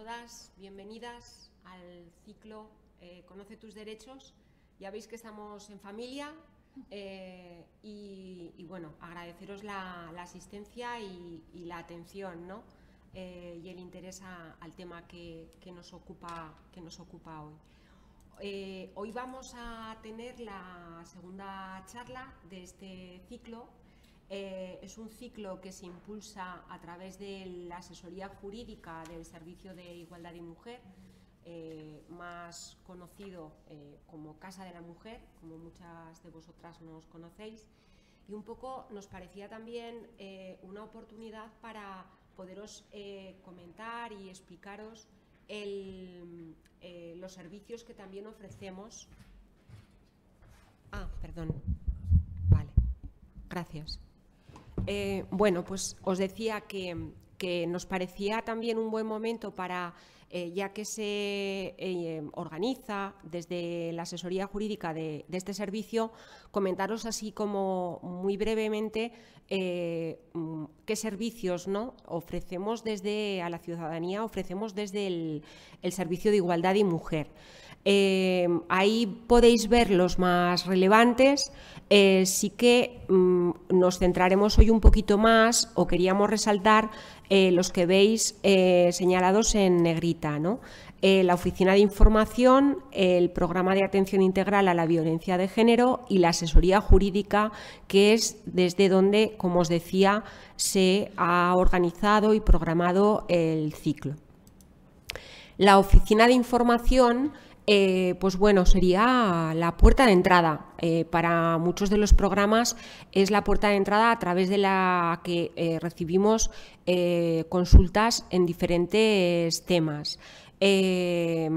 todas, bienvenidas al ciclo eh, Conoce tus derechos. Ya veis que estamos en familia eh, y, bueno, agradeceros la, asistencia y, la atención eh, y el interés al tema nos ocupa, que nos ocupa hoy. hoy vamos a tener la segunda charla de este ciclo eh, es un ciclo que se impulsa a través de la asesoría jurídica del Servicio de Igualdad y Mujer, eh, más conocido eh, como Casa de la Mujer, como muchas de vosotras nos conocéis. Y un poco nos parecía también una oportunidad para poderos comentar y explicaros los servicios que también ofrecemos. Ah, perdón. Vale. Gracias. Eh, bueno, pues os decía que, nos parecía también un buen momento para, eh, ya que se eh, organiza desde la asesoría jurídica de, este servicio, comentaros así como muy brevemente mm, qué servicios ¿no? ofrecemos desde a la ciudadanía, ofrecemos desde el Servicio de Igualdad y Mujer. Em, ahí podéis ver los más relevantes. Eh, sí que mm, nos centraremos hoy un poquito más o queríamos resaltar eh, los que veis eh, señalados en negrita. la Oficina de Información, el Programa de Atención Integral a la Violencia de Género y la Asesoría Jurídica, que es desde donde, como os decía, se ha organizado y programado el ciclo. La Oficina de Información eh, pues bueno, sería la puerta de entrada. Eh, para muchos de los programas es la puerta de entrada a través de la que eh, recibimos consultas en diferentes temas. Eh,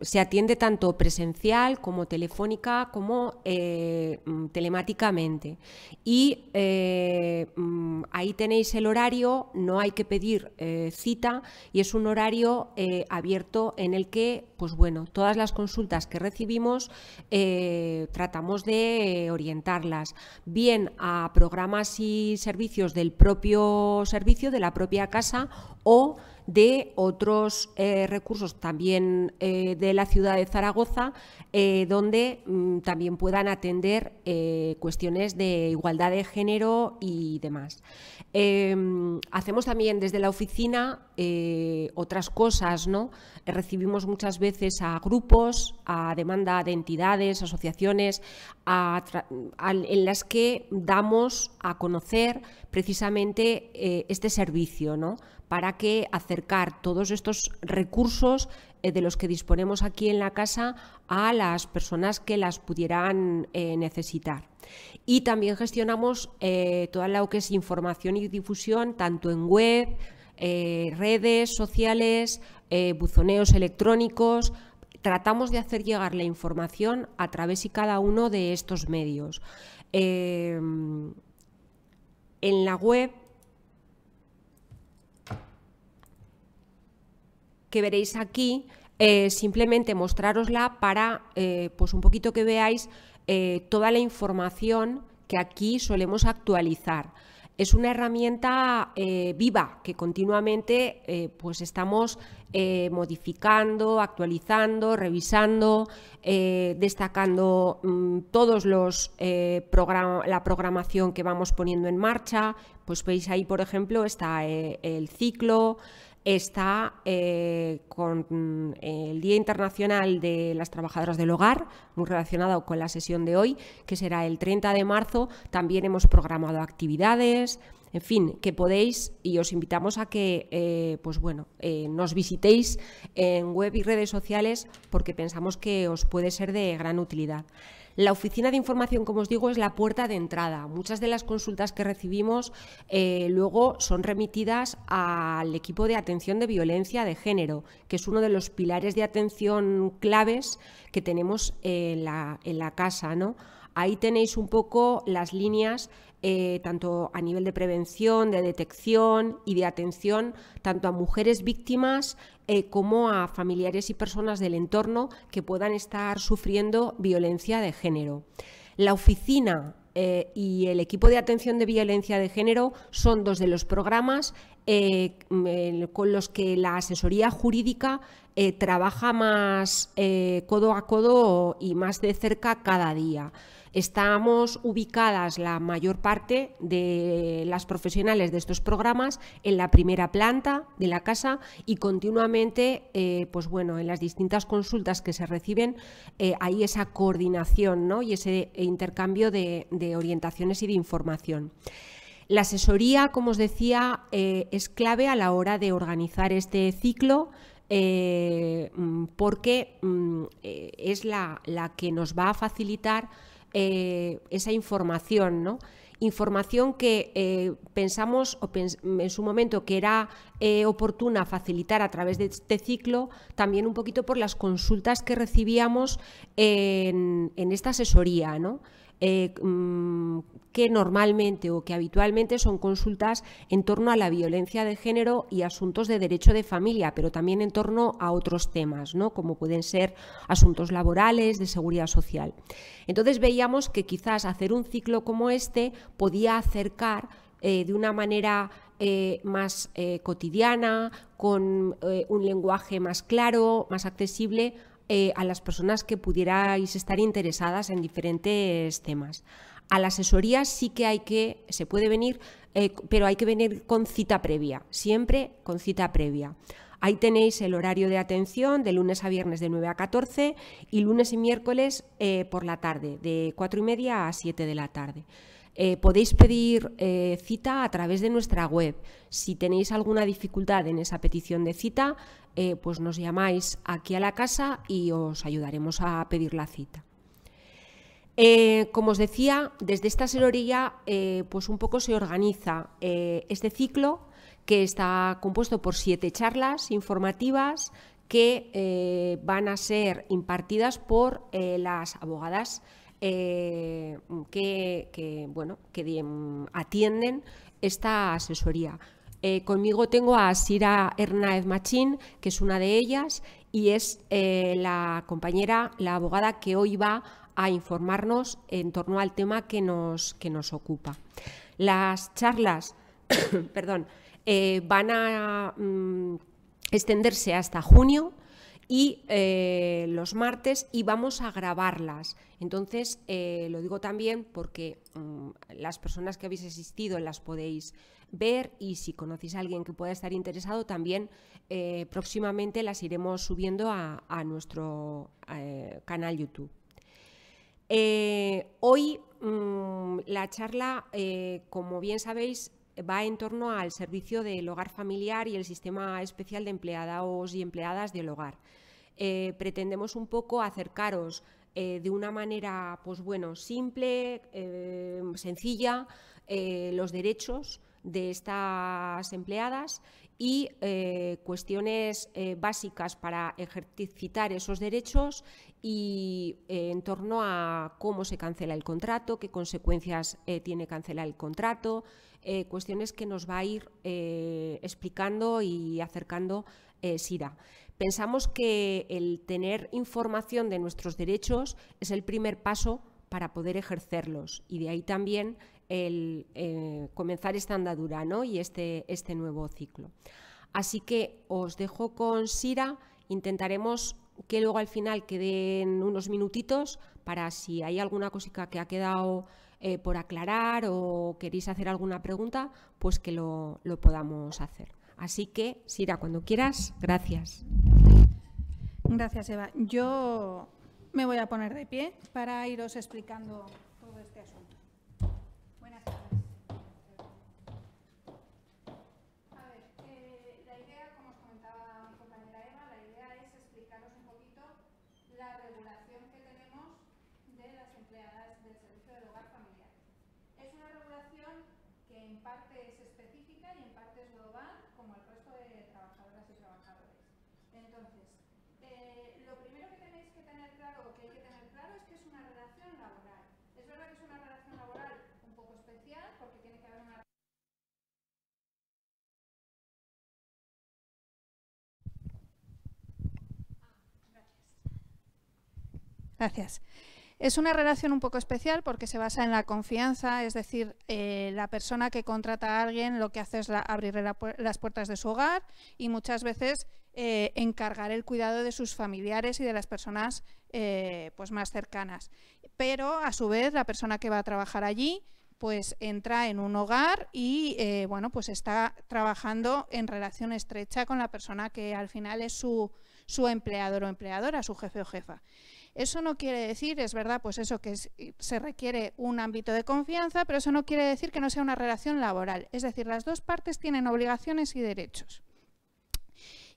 se atiende tanto presencial como telefónica como eh, mm, telemáticamente. Y eh, mm, ahí tenéis el horario, no hay que pedir cita y es un horario abierto en el que, pues bueno, todas las consultas que recibimos tratamos de orientarlas bien a programas y servicios del propio servicio, de la propia casa o de otros eh, recursos también eh, de la ciudad de Zaragoza, eh, donde mm, también puedan atender cuestiones de igualdad de género y demás. Em, hacemos también desde la oficina otras cosas, ¿no? Recibimos muchas veces a grupos, a demanda de entidades, asociaciones, en las que damos a conocer precisamente este servicio, ¿no? para que acercar todos estos recursos eh, de los que disponemos aquí en la casa a las personas que las pudieran eh, necesitar. Y también gestionamos eh, toda lo que es información y difusión, tanto en web, eh, redes sociales, buzoneos electrónicos, tratamos de hacer llegar la información a través y cada uno de estos medios. Em, en la web que veréis aquí, eh, simplemente mostrarosla para eh, pues un poquito que veáis eh, toda la información que aquí solemos actualizar. Es una herramienta viva que continuamente pues estamos modificando, actualizando, revisando, destacando mm, todos los la programación que vamos poniendo en marcha. Pues veis ahí, por ejemplo, está el ciclo, está eh, con eh, el Día Internacional de las Trabajadoras del Hogar, muy relacionado con la sesión de hoy, que será el 30 de marzo. También hemos programado actividades, en fin, que podéis y os invitamos a que eh, pues bueno, nos visitéis en web y redes sociales porque pensamos que os puede ser de gran utilidad. La oficina de información, como os digo, es la puerta de entrada. Muchas de las consultas que recibimos eh, luego son remitidas al equipo de atención de violencia de género, que es uno de los pilares de atención claves que tenemos en la, en la casa. ¿no? Ahí tenéis un poco las líneas eh, tanto a nivel de prevención, de detección y de atención, tanto a mujeres víctimas eh, como a familiares y personas del entorno que puedan estar sufriendo violencia de género. La oficina eh, y el equipo de atención de violencia de género son dos de los programas con los que la asesoría jurídica trabaja más codo a codo y más de cerca cada día. Estamos ubicadas la mayor parte de las profesionales de estos programas en la primera planta de la casa y continuamente, eh, pues bueno, en las distintas consultas que se reciben, eh, hay esa coordinación ¿no? y ese intercambio de, orientaciones y de información. La asesoría, como os decía, eh, es clave a la hora de organizar este ciclo mm, porque mm, es la, que nos va a facilitar eh, esa información, ¿no? Información que eh, pensamos en su momento que era eh, oportuna facilitar a través de este ciclo, también un poquito por las consultas que recibíamos en, en esta asesoría, ¿no? Eh, mm, que normalmente o que habitualmente son consultas en torno a la violencia de género y asuntos de derecho de familia, pero también en torno a otros temas, ¿no? como pueden ser asuntos laborales, de seguridad social. Entonces veíamos que quizás hacer un ciclo como este podía acercar eh, de una manera eh, más cotidiana, con un lenguaje más claro, más accesible eh, a las personas que pudierais estar interesadas en diferentes temas. A la asesoría sí que hay que, se puede venir, eh, pero hay que venir con cita previa, siempre con cita previa. Ahí tenéis el horario de atención de lunes a viernes de 9 a 14 y lunes y miércoles eh, por la tarde, de 4 y media a 7 de la tarde. podéis pedir cita a través de nuestra web. Si tenéis alguna dificultad en esa petición de cita, eh, pues nos llamáis aquí a la casa y os ayudaremos a pedir la cita. Eh, como os decía, desde esta seroría eh, pues un poco se organiza este ciclo que está compuesto por siete charlas informativas que van a ser impartidas por las abogadas bueno, que atienden esta asesoría. Eh, conmigo tengo a Sira Hernández Machín, que es una de ellas, y es eh, la compañera, la abogada que hoy va a informarnos en torno al tema que nos, que nos ocupa. Las charlas perdón, eh, van a mm, extenderse hasta junio y eh, los martes y vamos a grabarlas. Entonces, eh, lo digo también porque mm, las personas que habéis asistido las podéis ver y si conocéis a alguien que pueda estar interesado, también eh, próximamente las iremos subiendo a, nuestro canal YouTube. hoy mm, la charla, como bien sabéis, va en torno al servicio del hogar familiar y el sistema especial de empleados y empleadas del hogar. Eh, pretendemos un poco acercaros eh, de una manera, pues bueno, simple, eh, sencilla, los derechos de estas empleadas y cuestiones básicas para ejercitar esos derechos y en torno a cómo se cancela el contrato, qué consecuencias tiene cancelar el contrato, cuestiones que nos va a ir explicando y acercando SIDA. Pensamos que el tener información de nuestros derechos es el primer paso para poder ejercerlos y de ahí también el eh, comenzar esta andadura ¿no? y este, este nuevo ciclo. Así que os dejo con Sira, intentaremos que luego al final queden unos minutitos para si hay alguna cosita que ha quedado eh, por aclarar o queréis hacer alguna pregunta, pues que lo podamos hacer. Así que, Sira, cuando quieras, gracias. Gracias, Eva. Yo me voy a poner de pie para iros explicando todo este asunto. Buenas tardes. A ver, eh, la idea, como os comentaba mi compañera Eva, la idea es explicaros un poquito la regulación que tenemos de las empleadas del servicio del hogar familiar. Es una regulación que en parte es Gracias. Es una relación un poco especial porque se basa en la confianza, es decir, eh, la persona que contrata a alguien lo que hace es la, abrirle las puertas de su hogar y muchas veces eh, encargar el cuidado de sus familiares y de las personas eh, pues más cercanas. Pero a su vez la persona que va a trabajar allí pues entra en un hogar y bueno pues está trabajando en relación estrecha con la persona que al final es su, su empleador o empleadora, su jefe o jefa. Eso no quiere decir, es verdad, pues eso que se requiere un ámbito de confianza, pero eso no quiere decir que no sea una relación laboral. Es decir, las dos partes tienen obligaciones y derechos.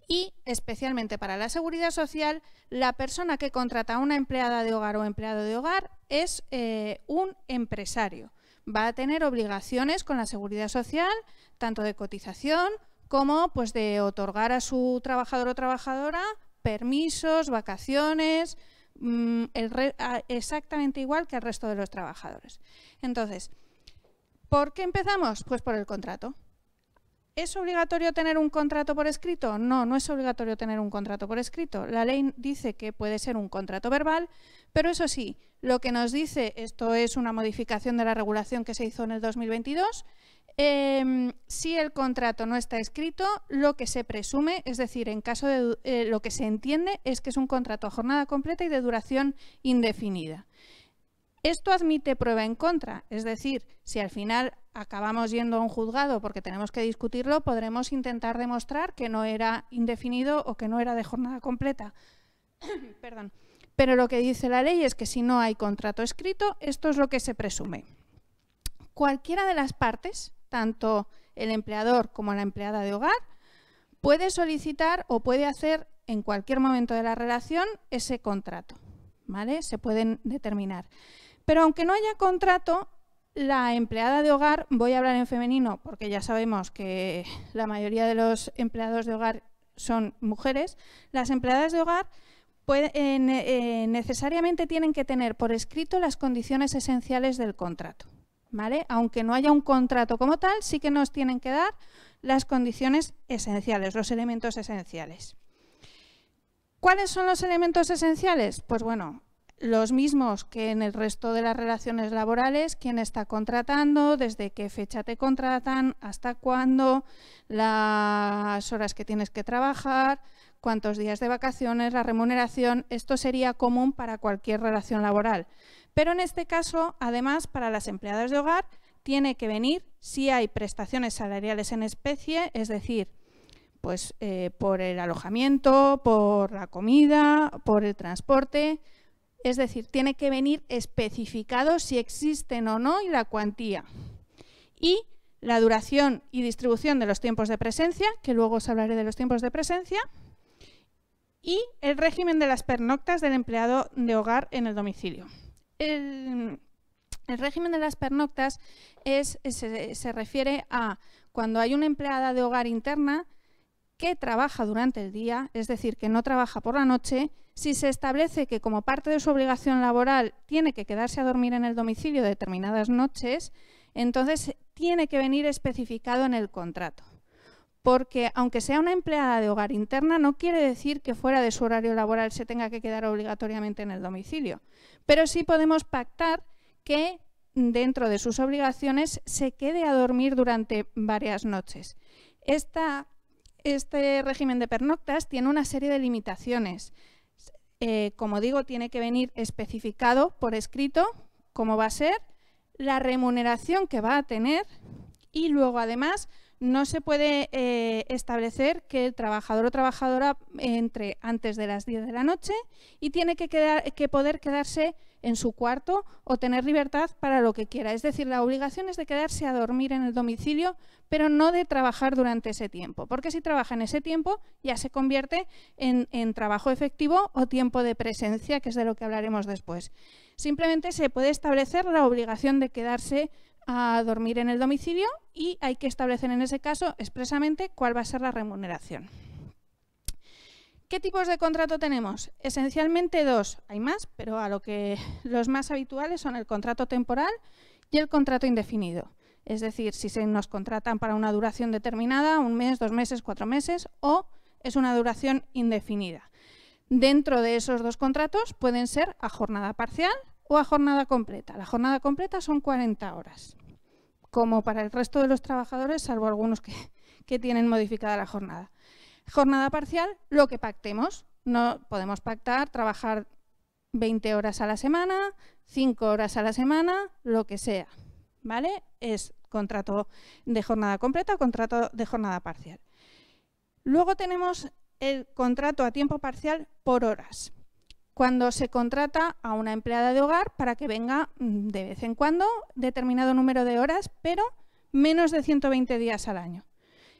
Y especialmente para la seguridad social, la persona que contrata a una empleada de hogar o empleado de hogar es eh, un empresario. Va a tener obligaciones con la seguridad social, tanto de cotización como pues, de otorgar a su trabajador o trabajadora permisos, vacaciones, Mm, exactamente igual que el resto de los trabajadores. Entonces, ¿por qué empezamos? Pues por el contrato. ¿Es obligatorio tener un contrato por escrito? No, no es obligatorio tener un contrato por escrito. La ley dice que puede ser un contrato verbal, pero eso sí, lo que nos dice, esto es una modificación de la regulación que se hizo en el 2022, em, si el contrato no está escrito, lo que se presume, es decir, en caso de eh, lo que se entiende es que es un contrato a jornada completa y de duración indefinida. Esto admite prueba en contra, es decir, si al final acabamos yendo a un juzgado porque tenemos que discutirlo, podremos intentar demostrar que no era indefinido o que no era de jornada completa. Perdón. Pero lo que dice la ley es que si no hay contrato escrito, esto es lo que se presume. Cualquiera de las partes, tanto el empleador como la empleada de hogar, puede solicitar o puede hacer en cualquier momento de la relación ese contrato. ¿vale? Se pueden determinar. Pero aunque no haya contrato, la empleada de hogar, voy a hablar en femenino porque ya sabemos que la mayoría de los empleados de hogar son mujeres, las empleadas de hogar eh, eh, necesariamente tienen que tener por escrito las condiciones esenciales del contrato. ¿vale? Aunque no haya un contrato como tal, sí que nos tienen que dar las condiciones esenciales, los elementos esenciales. ¿Cuáles son los elementos esenciales? Pues bueno, los mismos que en el resto de las relaciones laborales, quién está contratando, desde qué fecha te contratan, hasta cuándo, las horas que tienes que trabajar, cuántos días de vacaciones, la remuneración, esto sería común para cualquier relación laboral. Pero en este caso, además, para las empleadas de hogar, tiene que venir si hay prestaciones salariales en especie, es decir, pues eh, por el alojamiento, por la comida, por el transporte, es decir, tiene que venir especificado si existen o no y la cuantía. Y la duración y distribución de los tiempos de presencia, que luego os hablaré de los tiempos de presencia, y el régimen de las pernoctas del empleado de hogar en el domicilio. El, régimen de las pernoctas se refiere a cuando hay una empleada de hogar interna que trabaja durante el día, es decir, que no trabaja por la noche, si se establece que como parte de su obligación laboral tiene que quedarse a dormir en el domicilio determinadas noches, entonces tiene que venir especificado en el contrato. Porque aunque sea una empleada de hogar interna, no quiere decir que fuera de su horario laboral se tenga que quedar obligatoriamente en el domicilio. Pero sí podemos pactar que dentro de sus obligaciones se quede a dormir durante varias noches. Esta este régimen de pernoctas tiene una serie de limitaciones. Eh, como digo, tiene que venir especificado por escrito cómo va a ser, la remuneración que va a tener y luego además no se puede eh, establecer que el trabajador o trabajadora entre antes de las 10 de la noche y tiene que, poder quedarse en su cuarto o tener libertad para lo que quiera. Es decir, la obligación es de quedarse a dormir en el domicilio, pero no de trabajar durante ese tiempo, porque si trabaja en ese tiempo ya se convierte en, en trabajo efectivo o tiempo de presencia, que es de lo que hablaremos después. Simplemente se puede establecer la obligación de quedarse a dormir en el domicilio y hay que establecer en ese caso expresamente cuál va a ser la remuneración. ¿Qué tipos de contrato tenemos? Esencialmente dos, hay más, pero a lo que los más habituales son el contrato temporal y el contrato indefinido. Es decir, si se nos contratan para una duración determinada, un mes, dos meses, cuatro meses, o es una duración indefinida. Dentro de esos dos contratos pueden ser a jornada parcial, o a jornada completa. La jornada completa son 40 horas, como para el resto de los trabajadores, salvo algunos que, tienen modificada la jornada. Jornada parcial, lo que pactemos. No podemos pactar, trabajar 20 horas a la semana, 5 horas a la semana, lo que sea. ¿Vale? Es contrato de jornada completa o contrato de jornada parcial. Luego tenemos el contrato a tiempo parcial por horas cuando se contrata a una empleada de hogar para que venga mm, de vez en cuando determinado número de horas, pero menos de 120 días al año.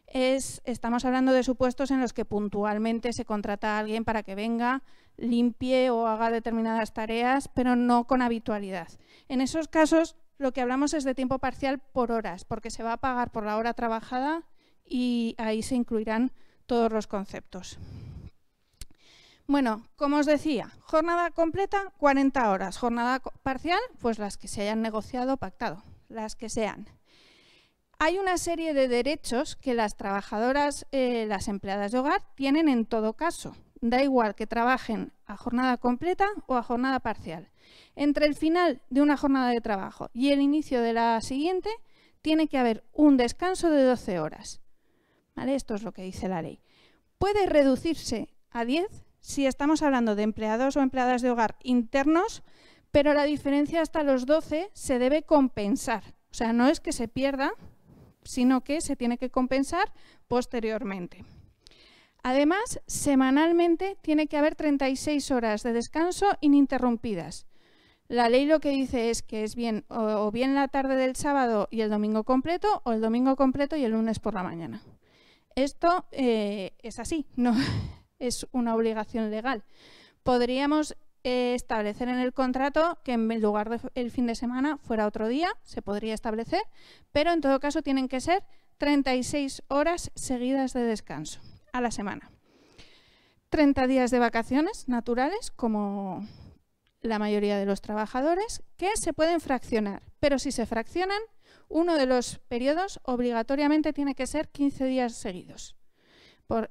estamos hablando de supuestos en los que puntualmente se contrata a alguien para que venga, limpie o haga determinadas tareas, pero no con habitualidad. En esos casos lo que hablamos es de tiempo parcial por horas, porque se va a pagar por la hora trabajada y ahí se incluirán todos los conceptos. Bueno, como os decía, jornada completa 40 horas, jornada parcial pues las que se hayan negociado o pactado, las que sean. Hay una serie de derechos que las trabajadoras, eh, las empleadas de hogar, tienen en todo caso. Da igual que trabajen a jornada completa o a jornada parcial. Entre el final de una jornada de trabajo y el inicio de la siguiente, tiene que haber un descanso de 12 horas. ¿Vale? Esto es lo que dice la ley. Puede reducirse a 10 si estamos hablando de empleados o empleadas de hogar internos, pero la diferencia hasta los 12 se debe compensar. O sea, no es que se pierda, sino que se tiene que compensar posteriormente. Además, semanalmente tiene que haber 36 horas de descanso ininterrumpidas. La ley lo que dice es que es bien o bien la tarde del sábado y el domingo completo o el domingo completo y el lunes por la mañana. Esto eh, es así, no, es una obligación legal. Podríamos eh, establecer en el contrato que en lugar del fin de semana fuera otro día, se podría establecer, pero en todo caso tienen que ser 36 horas seguidas de descanso a la semana. 30 días de vacaciones naturales, como la mayoría de los trabajadores, que se pueden fraccionar, pero si se fraccionan, uno de los periodos obligatoriamente tiene que ser 15 días seguidos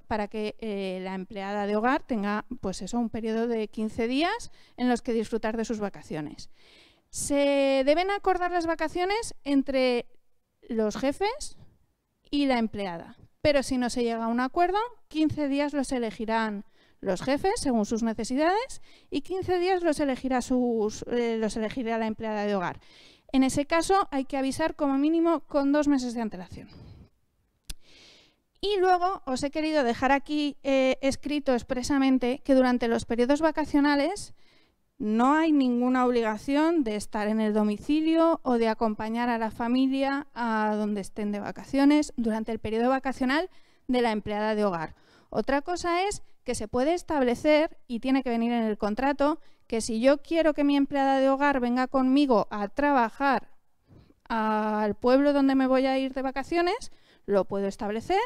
para que eh, la empleada de hogar tenga pues eso, un periodo de 15 días en los que disfrutar de sus vacaciones. Se deben acordar las vacaciones entre los jefes y la empleada, pero si no se llega a un acuerdo, 15 días los elegirán los jefes según sus necesidades y 15 días eh, los elegirá la empleada de hogar. En ese caso hay que avisar como mínimo con dos meses de antelación. Y luego os he querido dejar aquí eh, escrito expresamente que durante los periodos vacacionales no hay ninguna obligación de estar en el domicilio o de acompañar a la familia a donde estén de vacaciones durante el periodo vacacional de la empleada de hogar. Otra cosa es que se puede establecer, y tiene que venir en el contrato, que si yo quiero que mi empleada de hogar venga conmigo a trabajar al pueblo donde me voy a ir de vacaciones, lo puedo establecer,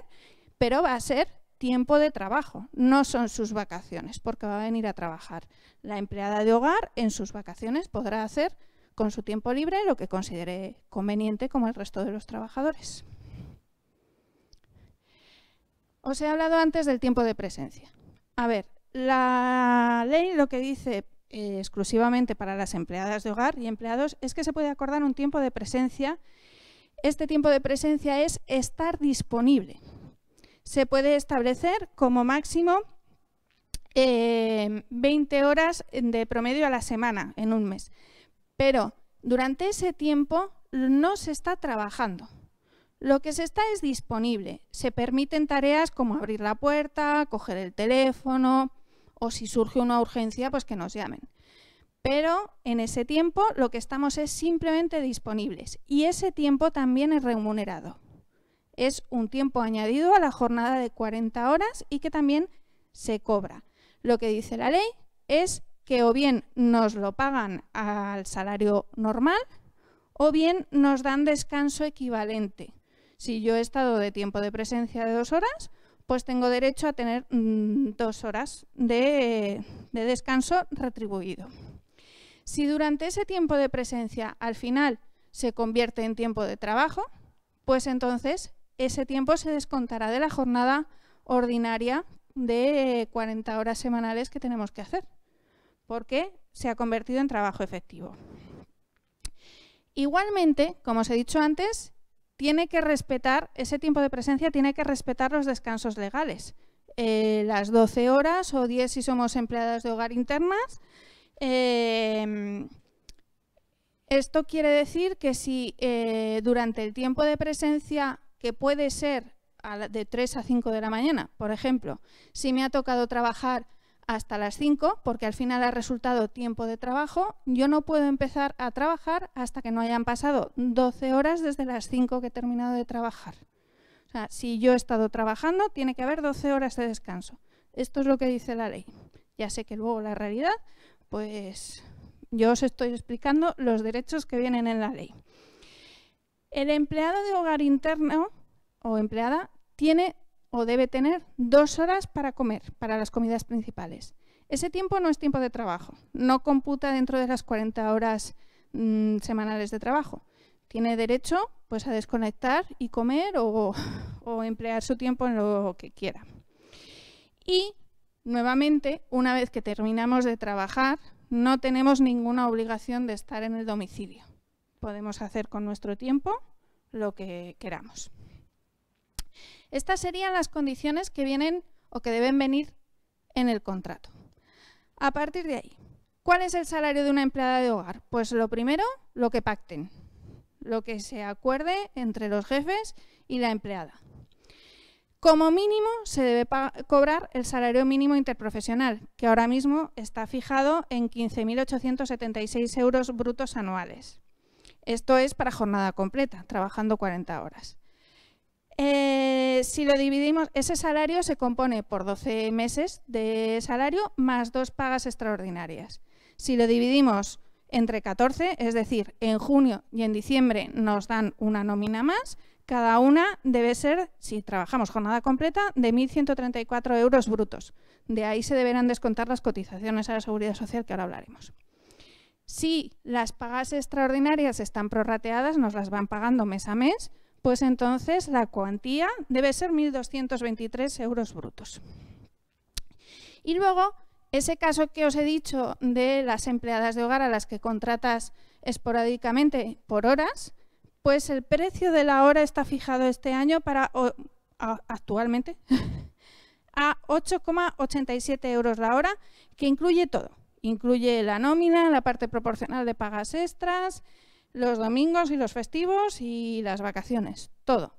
pero va a ser tiempo de trabajo, no son sus vacaciones, porque va a venir a trabajar. La empleada de hogar en sus vacaciones podrá hacer con su tiempo libre lo que considere conveniente como el resto de los trabajadores. Os he hablado antes del tiempo de presencia. A ver, la ley lo que dice eh, exclusivamente para las empleadas de hogar y empleados es que se puede acordar un tiempo de presencia. Este tiempo de presencia es estar disponible. Se puede establecer como máximo 20 eh, horas de promedio a la semana en un mes. Pero durante ese tiempo no se está trabajando. Lo que se está es disponible. Se permiten tareas como abrir la puerta, coger el teléfono, o si surge una urgencia, pues que nos llamen. Pero en ese tiempo lo que estamos es simplemente disponibles y ese tiempo también es remunerado. Es un tiempo añadido a la jornada de 40 horas y que también se cobra. Lo que dice la ley es que o bien nos lo pagan al salario normal o bien nos dan descanso equivalente. Si yo he estado de tiempo de presencia de dos horas, pues tengo derecho a tener mm, dos horas de, de descanso retribuido. Si durante ese tiempo de presencia al final se convierte en tiempo de trabajo, pues entonces ese tiempo se descontará de la jornada ordinaria de 40 horas semanales que tenemos que hacer, porque se ha convertido en trabajo efectivo. Igualmente, como os he dicho antes, tiene que respetar, ese tiempo de presencia tiene que respetar los descansos legales. Eh, las 12 horas o 10 si somos empleadas de hogar internas. Em, esto quiere decir que si eh, durante el tiempo de presencia, que puede ser de 3 a 5 de la mañana, por ejemplo, si me ha tocado trabajar hasta las 5, porque al final ha resultado tiempo de trabajo. Yo no puedo empezar a trabajar hasta que no hayan pasado 12 horas desde las 5 que he terminado de trabajar. O sea, si yo he estado trabajando, tiene que haber 12 horas de descanso. Esto es lo que dice la ley. Ya sé que luego la realidad, pues yo os estoy explicando los derechos que vienen en la ley. El empleado de hogar interno o empleada tiene o debe tener dos horas para comer, para las comidas principales. Ese tiempo no es tiempo de trabajo, no computa dentro de las 40 horas mm, semanales de trabajo. Tiene derecho pues, a desconectar y comer o emplear su tiempo en lo que quiera. Y nuevamente, una vez que terminamos de trabajar, no tenemos ninguna obligación de estar en el domicilio. Podemos hacer con nuestro tiempo lo que queramos. Estas serían las condiciones que vienen o que deben venir en el contrato. A partir de ahí, ¿cuál es el salario de una empleada de hogar? Pues lo primero, lo que pacten, lo que se acuerde entre los jefes y la empleada. Como mínimo se debe cobrar el salario mínimo interprofesional, que ahora mismo está fijado en 15.876 euros brutos anuales. Esto es para jornada completa, trabajando 40 horas. Eh, si lo dividimos, ese salario se compone por 12 meses de salario más dos pagas extraordinarias. Si lo dividimos entre 14, es decir, en junio y en diciembre nos dan una nómina más, cada una debe ser, si trabajamos jornada completa, de 1.134 euros brutos. De ahí se deberán descontar las cotizaciones a la Seguridad Social, que ahora hablaremos. Si las pagas extraordinarias están prorrateadas, nos las van pagando mes a mes, pues entonces la cuantía debe ser 1.223 euros brutos. Y luego, ese caso que os he dicho de las empleadas de hogar a las que contratas esporádicamente por horas, pues el precio de la hora está fijado este año para, actualmente, a 8,87 euros la hora, que incluye todo. Incluye la nómina, la parte proporcional de pagas extras, los domingos y los festivos y las vacaciones, todo.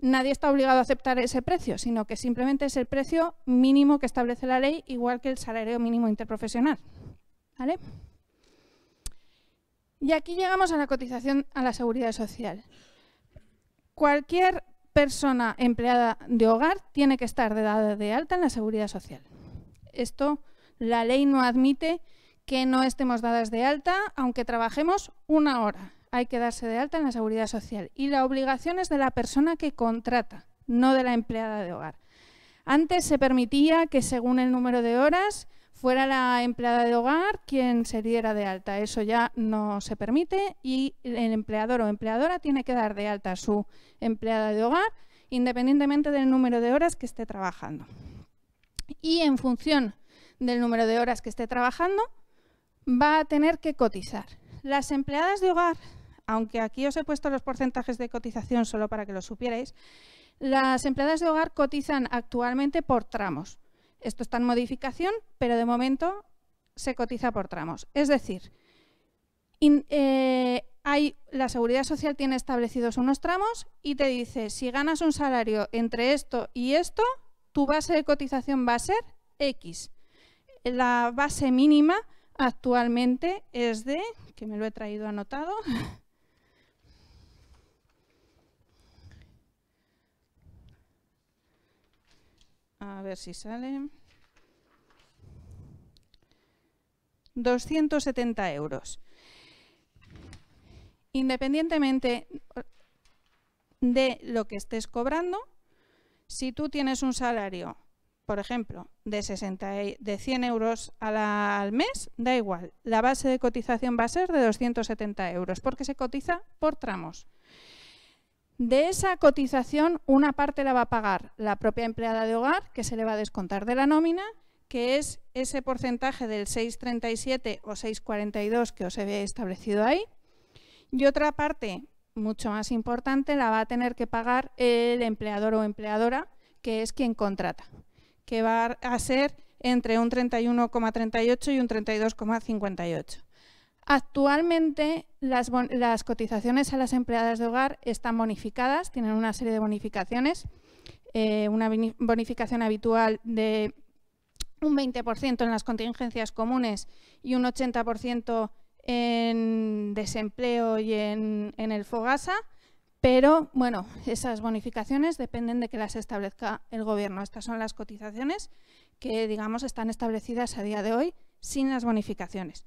Nadie está obligado a aceptar ese precio, sino que simplemente es el precio mínimo que establece la ley, igual que el salario mínimo interprofesional. Y aquí llegamos a la cotización a la seguridad social. Cualquier persona empleada de hogar tiene que estar de, de alta en la seguridad social. Esto la ley no admite que no estemos dadas de alta, aunque trabajemos una hora. Hay que darse de alta en la seguridad social. Y la obligación es de la persona que contrata, no de la empleada de hogar. Antes se permitía que según el número de horas fuera la empleada de hogar quien se diera de alta. Eso ya no se permite y el empleador o empleadora tiene que dar de alta a su empleada de hogar independientemente del número de horas que esté trabajando. Y en función del número de horas que esté trabajando, va a tener que cotizar. Las empleadas de hogar, aunque aquí os he puesto los porcentajes de cotización solo para que lo supierais, las empleadas de hogar cotizan actualmente por tramos. Esto está en modificación, pero de momento se cotiza por tramos. Es decir, eh, hay, la Seguridad Social tiene establecidos unos tramos y te dice, si ganas un salario entre esto y esto, tu base de cotización va a ser X. La base mínima actualmente es de, que me lo he traído anotado, a ver si sale, 270 euros. Independientemente de lo que estés cobrando, si tú tienes un salario por ejemplo, de, 100 euros al mes, da igual. La base de cotización va a ser de 270 euros porque se cotiza por tramos. De esa cotización, una parte la va a pagar la propia empleada de hogar, que se le va a descontar de la nómina, que es ese porcentaje del 6,37 o 6,42 que os he establecido ahí. Y otra parte, mucho más importante, la va a tener que pagar el empleador o empleadora, que es quien contrata que va a ser entre un 31,38 y un 32,58. Actualmente las, cotizaciones a las empleadas de hogar están bonificadas, tienen una serie de bonificaciones, eh, una bonificación habitual de un 20% en las contingencias comunes y un 80% en desempleo y en el FOGASA. Pero bueno, esas bonificaciones dependen de que las establezca el gobierno. Estas son las cotizaciones que, digamos, están establecidas a día de hoy sin las bonificaciones.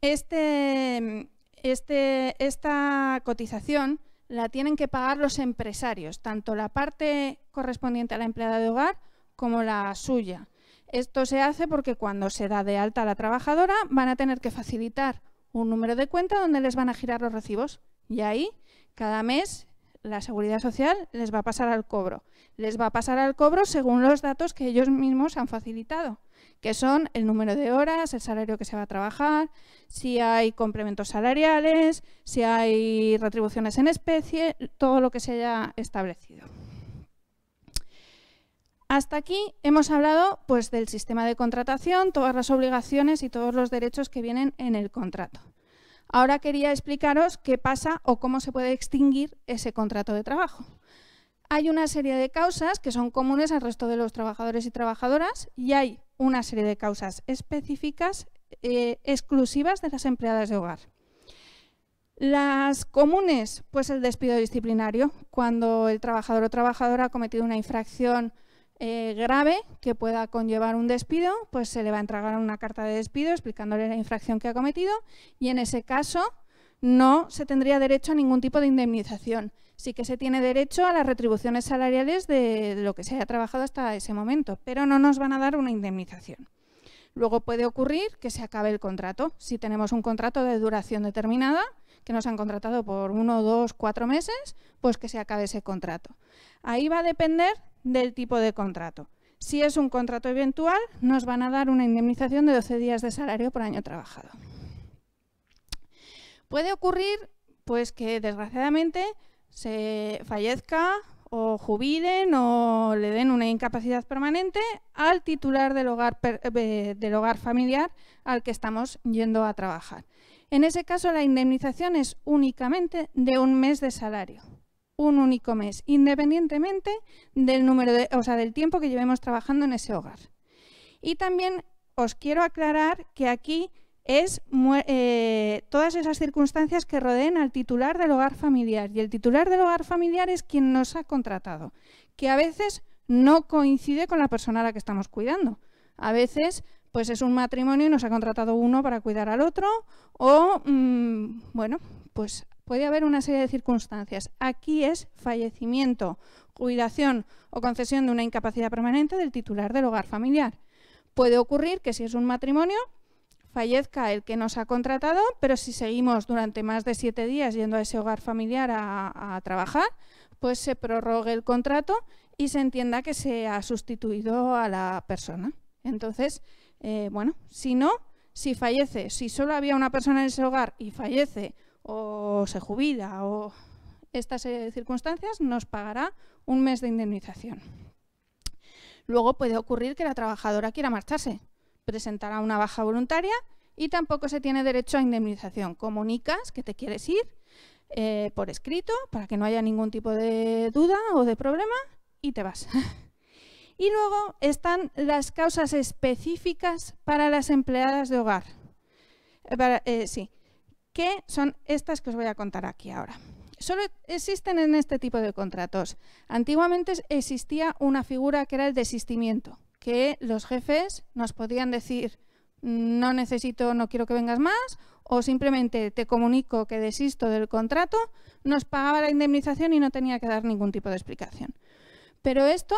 Este, este, esta cotización la tienen que pagar los empresarios, tanto la parte correspondiente a la empleada de hogar como la suya. Esto se hace porque cuando se da de alta la trabajadora van a tener que facilitar un número de cuenta donde les van a girar los recibos. Y ahí, cada mes, la seguridad social les va a pasar al cobro. Les va a pasar al cobro según los datos que ellos mismos han facilitado, que son el número de horas, el salario que se va a trabajar, si hay complementos salariales, si hay retribuciones en especie, todo lo que se haya establecido. Hasta aquí hemos hablado pues, del sistema de contratación, todas las obligaciones y todos los derechos que vienen en el contrato. Ahora quería explicaros qué pasa o cómo se puede extinguir ese contrato de trabajo. Hay una serie de causas que son comunes al resto de los trabajadores y trabajadoras y hay una serie de causas específicas eh, exclusivas de las empleadas de hogar. Las comunes, pues el despido disciplinario, cuando el trabajador o trabajadora ha cometido una infracción eh, grave que pueda conllevar un despido, pues se le va a entregar una carta de despido explicándole la infracción que ha cometido y en ese caso no se tendría derecho a ningún tipo de indemnización. Sí que se tiene derecho a las retribuciones salariales de lo que se haya trabajado hasta ese momento, pero no nos van a dar una indemnización. Luego puede ocurrir que se acabe el contrato. Si tenemos un contrato de duración determinada, que nos han contratado por uno, dos, cuatro meses, pues que se acabe ese contrato. Ahí va a depender del tipo de contrato. Si es un contrato eventual, nos van a dar una indemnización de 12 días de salario por año trabajado. Puede ocurrir pues que desgraciadamente se fallezca o jubilen o le den una incapacidad permanente al titular del hogar eh, familiar al que estamos yendo a trabajar. En ese caso la indemnización es únicamente de un mes de salario un único mes, independientemente del número de, o sea, del tiempo que llevemos trabajando en ese hogar. Y también os quiero aclarar que aquí es eh, todas esas circunstancias que rodeen al titular del hogar familiar. Y el titular del hogar familiar es quien nos ha contratado, que a veces no coincide con la persona a la que estamos cuidando. A veces pues es un matrimonio y nos ha contratado uno para cuidar al otro o, mm, bueno, pues Puede haber una serie de circunstancias. Aquí es fallecimiento, jubilación o concesión de una incapacidad permanente del titular del hogar familiar. Puede ocurrir que si es un matrimonio, fallezca el que nos ha contratado, pero si seguimos durante más de siete días yendo a ese hogar familiar a, trabajar, pues se prorrogue el contrato y se entienda que se ha sustituido a la persona. Entonces, eh, bueno, si no, si fallece, si solo había una persona en ese hogar y fallece o se jubila o estas eh, circunstancias, nos pagará un mes de indemnización. Luego puede ocurrir que la trabajadora quiera marcharse, presentará una baja voluntaria y tampoco se tiene derecho a indemnización. Comunicas que te quieres ir eh, por escrito para que no haya ningún tipo de duda o de problema y te vas. y luego están las causas específicas para las empleadas de hogar. Eh, sí que son estas que os voy a contar aquí ahora. Solo existen en este tipo de contratos. Antiguamente existía una figura que era el desistimiento, que los jefes nos podían decir no necesito, no quiero que vengas más, o simplemente te comunico que desisto del contrato, nos pagaba la indemnización y no tenía que dar ningún tipo de explicación. Pero esto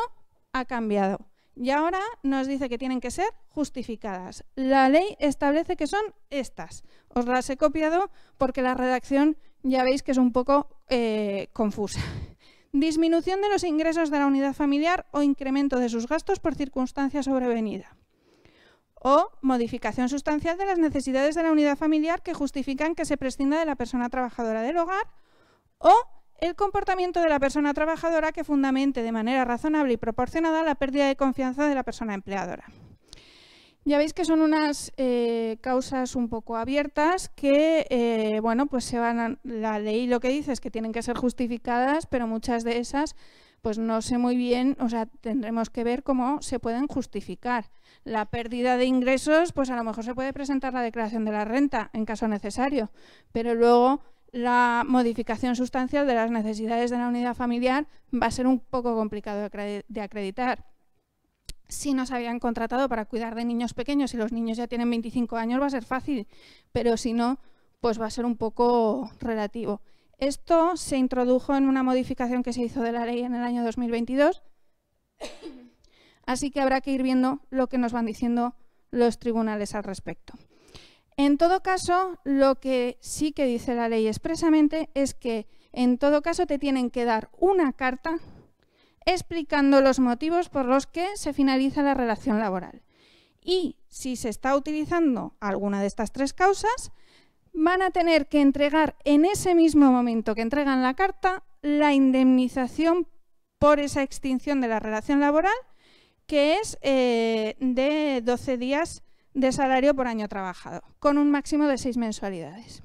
ha cambiado. Y ahora nos dice que tienen que ser justificadas. La ley establece que son estas. Os las he copiado porque la redacción ya veis que es un poco eh, confusa. Disminución de los ingresos de la unidad familiar o incremento de sus gastos por circunstancia sobrevenida. O modificación sustancial de las necesidades de la unidad familiar que justifican que se prescinda de la persona trabajadora del hogar. O el comportamiento de la persona trabajadora que fundamente de manera razonable y proporcionada la pérdida de confianza de la persona empleadora. Ya veis que son unas eh, causas un poco abiertas que, eh, bueno, pues se van a, la ley lo que dice es que tienen que ser justificadas, pero muchas de esas, pues no sé muy bien, o sea, tendremos que ver cómo se pueden justificar. La pérdida de ingresos, pues a lo mejor se puede presentar la declaración de la renta en caso necesario, pero luego la modificación sustancial de las necesidades de la unidad familiar va a ser un poco complicado de acreditar. Si nos habían contratado para cuidar de niños pequeños y los niños ya tienen 25 años va a ser fácil, pero si no, pues va a ser un poco relativo. Esto se introdujo en una modificación que se hizo de la ley en el año 2022, así que habrá que ir viendo lo que nos van diciendo los tribunales al respecto. En todo caso, lo que sí que dice la ley expresamente es que en todo caso te tienen que dar una carta explicando los motivos por los que se finaliza la relación laboral. Y si se está utilizando alguna de estas tres causas, van a tener que entregar en ese mismo momento que entregan la carta la indemnización por esa extinción de la relación laboral, que es eh, de 12 días de salario por año trabajado, con un máximo de seis mensualidades.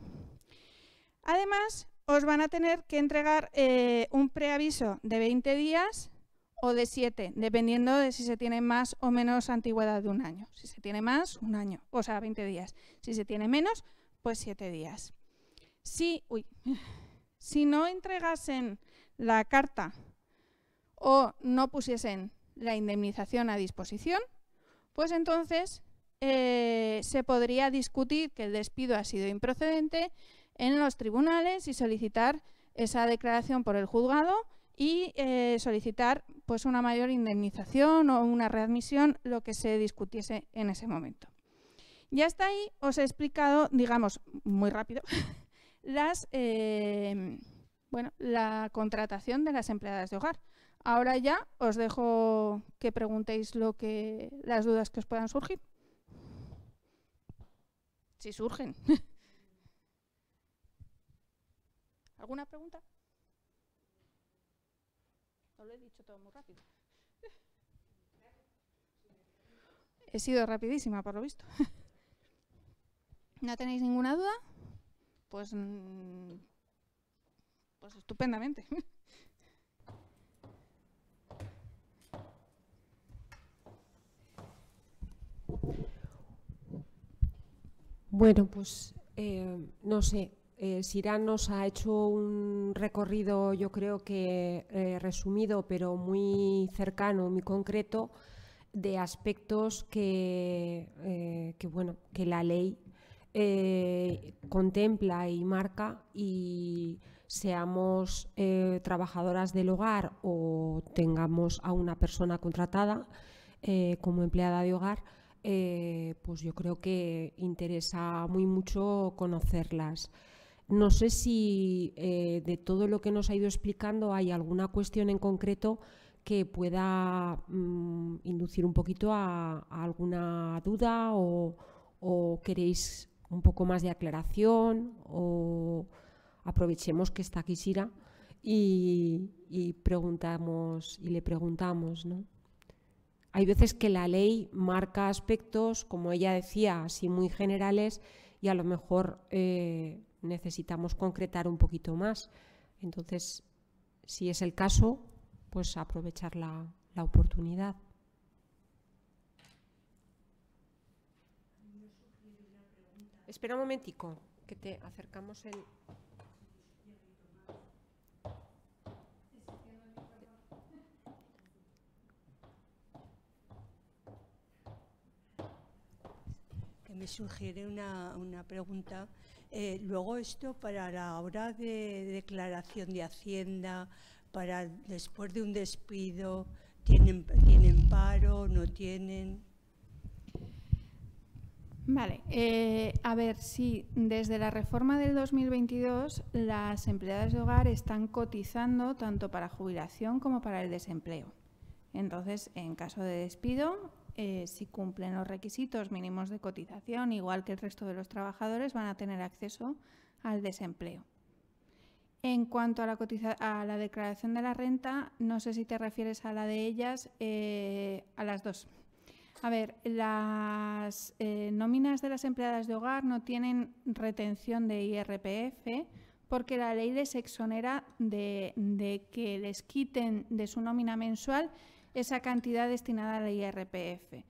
Además, os van a tener que entregar eh, un preaviso de 20 días o de 7, dependiendo de si se tiene más o menos antigüedad de un año. Si se tiene más, un año, o sea, 20 días. Si se tiene menos, pues 7 días. uy, si no entregasen la carta o no pusiesen la indemnización a disposición, pues entonces eh, se podría discutir que el despido ha sido improcedente en los tribunales y solicitar esa declaración por el juzgado y eh, solicitar pues una mayor indemnización o una readmisión, lo que se discutiese en ese momento. Ya está ahí os he explicado, digamos, muy rápido, las, eh, bueno, la contratación de las empleadas de hogar. Ahora ya os dejo que preguntéis lo que, las dudas que os puedan surgir si surgen. ¿Alguna pregunta? No lo he dicho todo muy rápido. He sido rapidísima, por lo visto. ¿No tenéis ninguna duda? Pues, mm, pues estupendamente. Bueno, pues eh, no sé. Eh, Sirán nos ha hecho un recorrido, yo creo que eh, resumido, pero muy cercano, muy concreto, de aspectos que, eh, que bueno, que la ley contempla y marca y seamos trabajadoras del hogar o tengamos a una persona contratada como empleada de hogar, eh, pues yo creo que interesa muy mucho conocerlas. No sé si eh, de todo lo que nos ha ido explicando hay alguna cuestión en concreto que pueda mm, inducir un poquito a, alguna duda o, queréis un poco más de aclaración o aprovechemos que está aquí Sira y, y preguntamos y le preguntamos, ¿no? Hay veces que la ley marca aspectos, como ella decía, así muy generales y a lo mejor eh, necesitamos concretar un poquito más. Entonces, si es el caso, pues aprovechar la, la oportunidad. Espera un momentico, que te acercamos el... me sugiere una, pregunta. Eh, luego esto para la hora de declaración de Hacienda, para después de un despido, ¿tienen, tienen paro, no tienen? Vale, eh, a ver, sí, desde la reforma del 2022 las empleadas de hogar están cotizando tanto para jubilación como para el desempleo. Entonces, en caso de despido, eh, si cumplen los requisitos mínimos de cotización, igual que el resto de los trabajadores, van a tener acceso al desempleo. En cuanto a la, declaración de la renta, no sé si te refieres a la de ellas, eh, a las dos. A ver, las eh, nóminas de las empleadas de hogar no tienen retención de IRPF porque la ley les exonera de que les quiten de su nómina mensual esa cantidad destinada a la IRPF.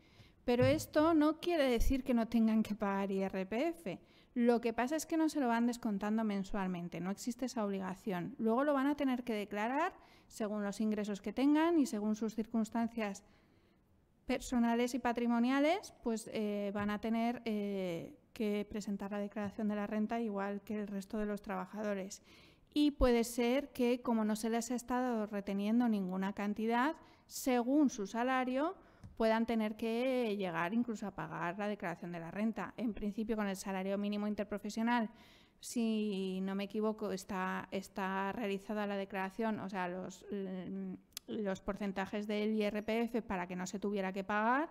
Pero esto no quiere decir que no tengan que pagar IRPF. Lo que pasa es que no se lo van descontando mensualmente, no existe esa obligación. Luego lo van a tener que declarar según los ingresos que tengan y según sus circunstancias personales y patrimoniales, pues eh, van a tener eh, que presentar la declaración de la renta igual que el resto de los trabajadores. Y puede ser que, como no se les ha estado reteniendo ninguna cantidad, según su salario, puedan tener que llegar incluso a pagar la declaración de la renta. En principio, con el salario mínimo interprofesional, si no me equivoco, está, realizada la declaración, o sea, los, mm, porcentajes del IRPF para que no se tuviera que pagar,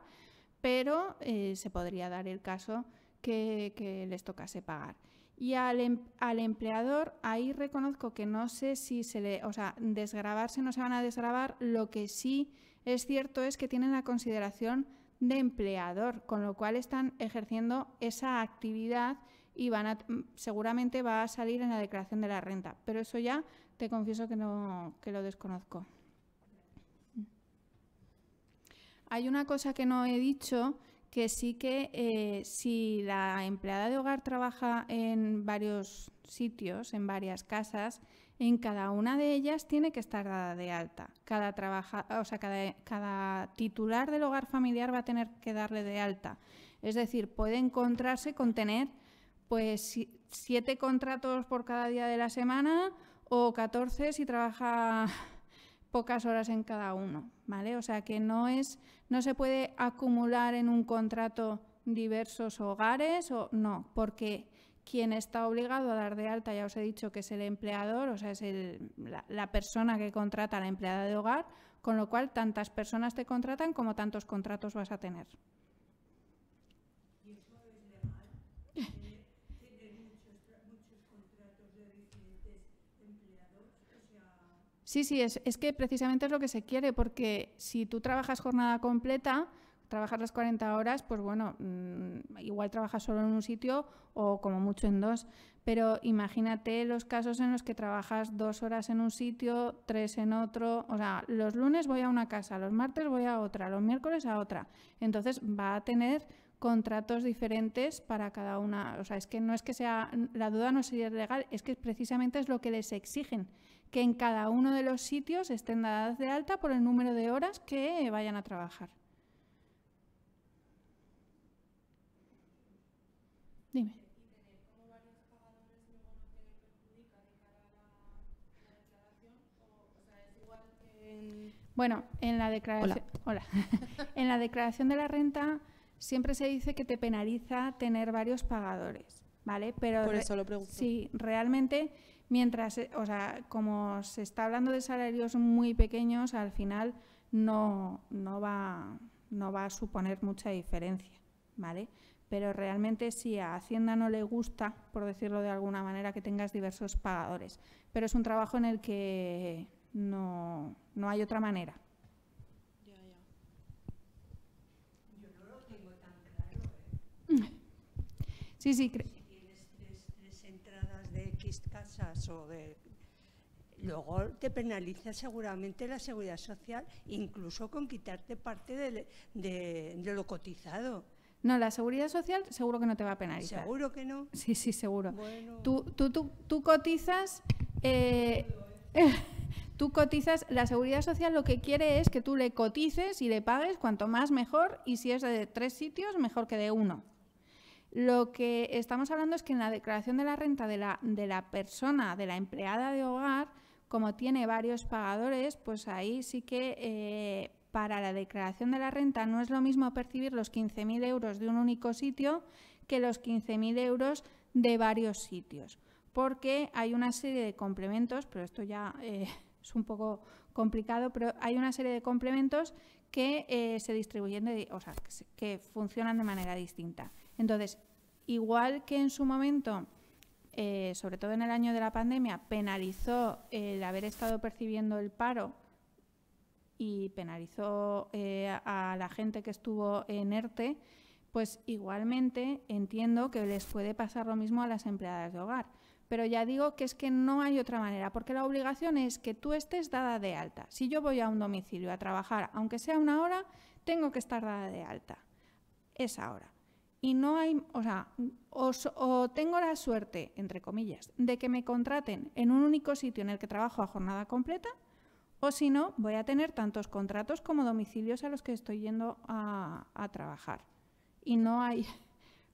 pero eh, se podría dar el caso que les tocase pagar. Y al, em, al, empleador, ahí reconozco que no sé si se le, o sea, desgrabarse no se van a desgrabar, lo que sí es cierto es que tienen la consideración de empleador, con lo cual están ejerciendo esa actividad y van mm, seguramente va a salir en la declaración de la renta, pero eso ya te confieso que, no, que lo desconozco. Hay una cosa que no he dicho que sí que eh, si la empleada de hogar trabaja en varios sitios, en varias casas, en cada una de ellas tiene que estar dada de alta. Cada, trabaja, o sea, cada, titular del hogar familiar va a tener que darle de alta. Es decir, puede encontrarse con tener pues siete contratos por cada día de la semana o 14 si trabaja pocas horas en cada uno, ¿vale? O sea que no es, no se puede acumular en un contrato diversos hogares o no, porque quien está obligado a dar de alta, ya os he dicho que es el empleador, o sea, es la, la, persona que contrata a la empleada de hogar, con lo cual tantas personas te contratan como tantos contratos vas a tener. Sí, sí, es, es que precisamente es lo que se quiere, porque si tú trabajas jornada completa, trabajas las 40 horas, pues bueno, mm, igual trabajas solo en un sitio o como mucho en dos. Pero imagínate los casos en los que trabajas dos horas en un sitio, tres en otro. O sea, los lunes voy a una casa, los martes voy a otra, los miércoles a otra. Entonces va a tener contratos diferentes para cada una. O sea, es que no es que sea, la duda no sería legal, es que precisamente es lo que les exigen, que en cada uno de los sitios estén dadas de alta por el número de horas que vayan a trabajar. Dime. Bueno, en la declaración, en la declaración de la renta siempre se dice que te penaliza tener varios pagadores, ¿vale? Pero Por eso lo pregunto. Sí, realmente mientras, eh, o sea, como se está hablando de salarios muy pequeños, al final no, va, no va a suponer mucha diferencia, ¿vale? Pero realmente si a Hacienda no le gusta, por decirlo de alguna manera, que tengas diversos pagadores. Pero es un trabajo en el que no, hay otra manera. no tengo tan claro. Sí, sí, creo luego te penaliza seguramente la seguridad social, incluso con quitarte parte de, lo cotizado. No, la seguridad social seguro que no te va a penalizar. ¿Seguro que no? Sí, sí, seguro. Tú, cotizas. Eh, tú cotizas, la seguridad social lo que quiere es que tú le cotices y le pagues cuanto más mejor y si es de tres sitios, mejor que de uno. Lo que estamos hablando es que en la declaración de la renta de la, persona, de la empleada de hogar, como tiene varios pagadores, pues ahí sí que eh, para la declaración de la renta no es lo mismo percibir los 15.000 euros de un único sitio que los 15.000 euros de varios sitios, porque hay una serie de complementos, pero esto ya eh, es un poco complicado, pero hay una serie de complementos que eh, se distribuyen, o sea, que funcionan de manera distinta. Entonces, igual que en su momento, eh, sobre todo en el año de la pandemia, penalizó el haber estado percibiendo el paro y penalizó eh, a la gente que estuvo en ERTE, pues igualmente entiendo que les puede pasar lo mismo a las empleadas de hogar. Pero ya digo que es que no hay otra manera, porque la obligación es que tú estés dada de alta. Si yo voy a un domicilio a trabajar, aunque sea una hora, tengo que estar dada de alta. Esa hora y no hay, o sea, o, tengo la suerte, entre comillas, de que me contraten en un único sitio en el que trabajo a jornada completa, o si no, voy a tener tantos contratos como domicilios a los que estoy yendo a, a trabajar. Y no hay,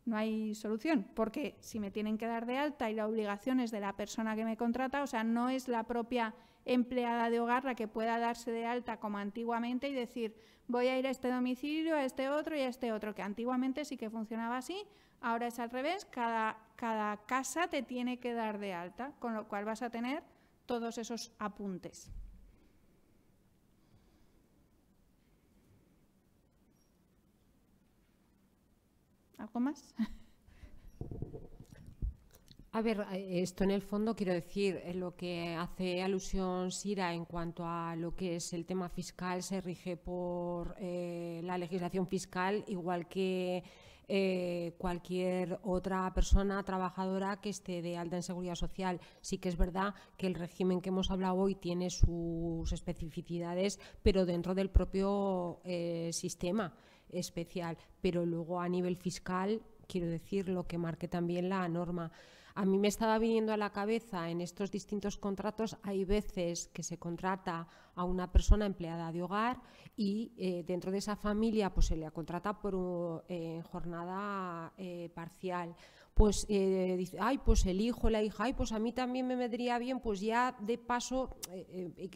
no hay solución, porque si me tienen que dar de alta y la obligación es de la persona que me contrata, o sea, no es la propia empleada de hogar la que pueda darse de alta como antiguamente y decir, voy a ir a este domicilio, a este otro y a este otro, que antiguamente sí que funcionaba así, ahora es al revés, cada, cada casa te tiene que dar de alta, con lo cual vas a tener todos esos apuntes. ¿Algo más? A ver, eh, esto en el fondo quiero decir, eh, lo que hace alusión Sira en cuanto a lo que es el tema fiscal se rige por eh, la legislación fiscal, igual que cualquier otra persona trabajadora que esté de alta en seguridad social. Sí que es verdad que el régimen que hemos hablado hoy tiene sus especificidades, pero dentro del propio sistema especial. Pero luego a nivel fiscal, quiero decir, lo que marque también la norma. A mí me estaba viniendo a la cabeza en estos distintos contratos, hay veces que se contrata a una persona empleada de hogar y eh, dentro de esa familia pues, se le contrata por eh, jornada eh, parcial. Pues dice, ay, pues el hijo, la hija, ay, pues a mí también me vendría bien, pues ya de paso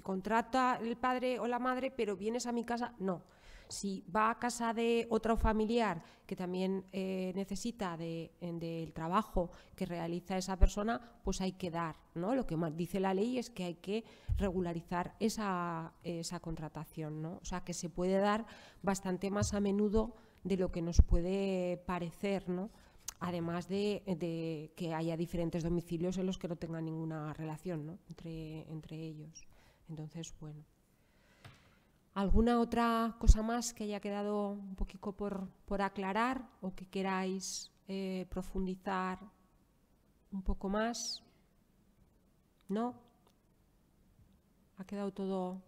contrata el padre o la madre, pero vienes a mi casa. No si va a casa de otro familiar que también eh, necesita del trabajo que realiza esa persona, pues hay que dar, ¿no? Lo que dice la ley es que hay que regularizar esa, esa contratación, ¿no? O sea, que se puede dar bastante más a menudo de lo que nos puede parecer, ¿no? Además de, de que haya diferentes domicilios en los que no tenga ninguna relación ¿no? entre, entre ellos. Entonces, bueno. ¿Alguna otra cosa más que haya quedado un poquito por, por aclarar o que queráis eh, profundizar un poco más? ¿No? ¿Ha quedado todo?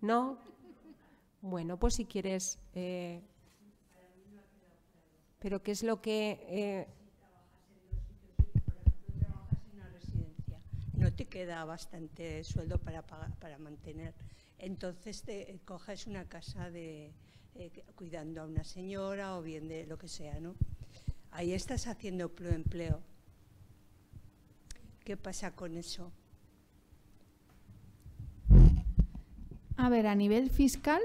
¿No? Bueno, pues si quieres... Eh, pero ¿qué es lo que eh, queda bastante sueldo para, para mantener. Entonces te eh, coges una casa de, eh, cuidando a una señora o bien de lo que sea, ¿no? Ahí estás haciendo empleo. ¿Qué pasa con eso? A ver, a nivel fiscal,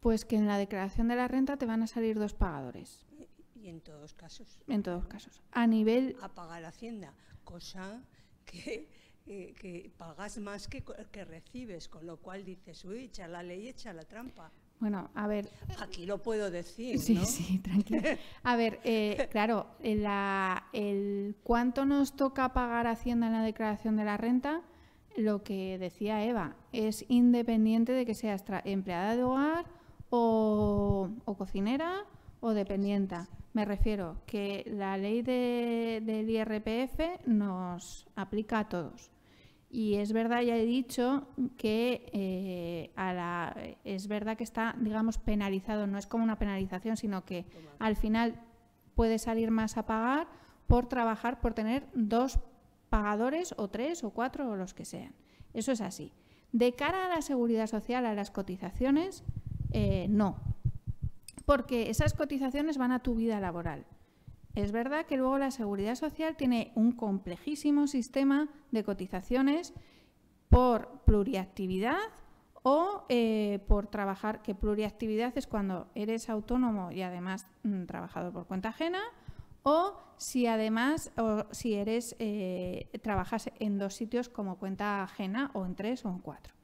pues que en la declaración de la renta te van a salir dos pagadores. Y en todos casos. En todos casos. A nivel... A pagar Hacienda, cosa que eh, que pagas más que, que, recibes, con lo cual dices, uy, echa la ley, echa la trampa. Bueno, a ver. Aquí lo puedo decir. ¿no? sí, tranquilo. A ver, eh, claro, eh, el cuánto nos toca pagar Hacienda en la declaración de la renta, lo que decía Eva, es independiente de que seas empleada de hogar o cocinera o dependienta. Me refiero que la ley de, del IRPF nos aplica a todos. Y es verdad, ya he dicho, que eh, a la, es verdad que está, digamos, penalizado. No es como una penalización, sino que al final puede salir más a pagar por trabajar, por tener dos pagadores o tres o cuatro o los que sean. Eso es así. De cara a la seguridad social, a las cotizaciones, eh, no porque esas cotizaciones van a tu vida laboral. Es verdad que luego la seguridad social tiene un complejísimo sistema de cotizaciones por pluriactividad o eh, por trabajar, que pluriactividad es cuando eres autónomo y además mm, trabajador por cuenta ajena, o si además o si eres eh, trabajas en dos sitios como cuenta ajena o en tres o en cuatro.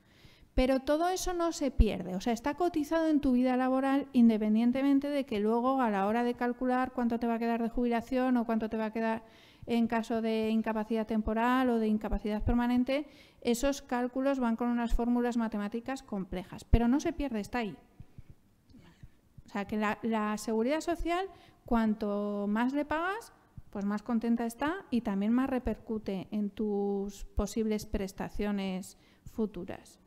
Pero todo eso no se pierde, o sea, está cotizado en tu vida laboral independientemente de que luego a la hora de calcular cuánto te va a quedar de jubilación o cuánto te va a quedar en caso de incapacidad temporal o de incapacidad permanente, esos cálculos van con unas fórmulas matemáticas complejas, pero no se pierde, está ahí. O sea, que la, la, seguridad social, cuanto más le pagas, pues más contenta está y también más repercute en tus posibles prestaciones futuras.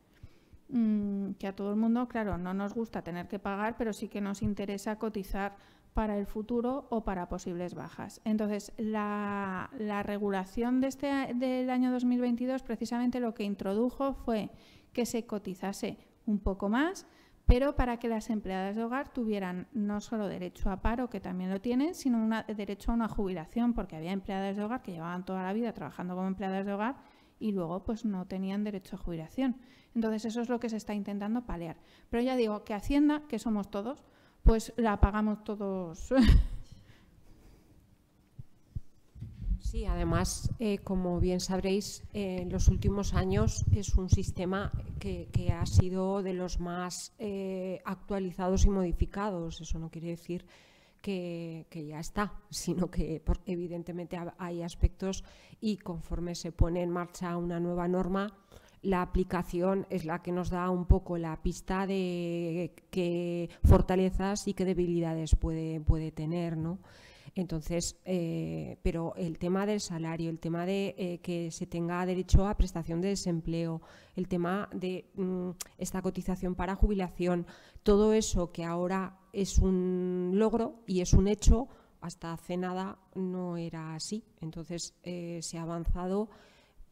Mm, que a todo el mundo, claro, no nos gusta tener que pagar, pero sí que nos interesa cotizar para el futuro o para posibles bajas. Entonces, la, regulación de este, del año 2022 precisamente lo que introdujo fue que se cotizase un poco más, pero para que las empleadas de hogar tuvieran no solo derecho a paro, que también lo tienen, sino derecho a una jubilación, porque había empleadas de hogar que llevaban toda la vida trabajando como empleadas de hogar y luego pues no tenían derecho a jubilación. Entonces, eso es lo que se está intentando paliar. Pero ya digo que Hacienda, que somos todos, pues la pagamos todos. Sí, además, eh, como bien sabréis, en los últimos años es un sistema que, ha sido de los más eh, actualizados y modificados. Eso no quiere decir que ya está, sino que evidentemente hay aspectos y conforme se pone en marcha una nueva norma, la aplicación es la que nos da un poco la pista de qué fortalezas y qué debilidades puede, puede tener, ¿no? Entonces, eh, pero el tema del salario, el tema de eh, que se tenga derecho a prestación de desempleo, el tema de mm, esta cotización para jubilación, todo eso que ahora es un logro y es un hecho, hasta hace nada no era así. Entonces, eh, se ha avanzado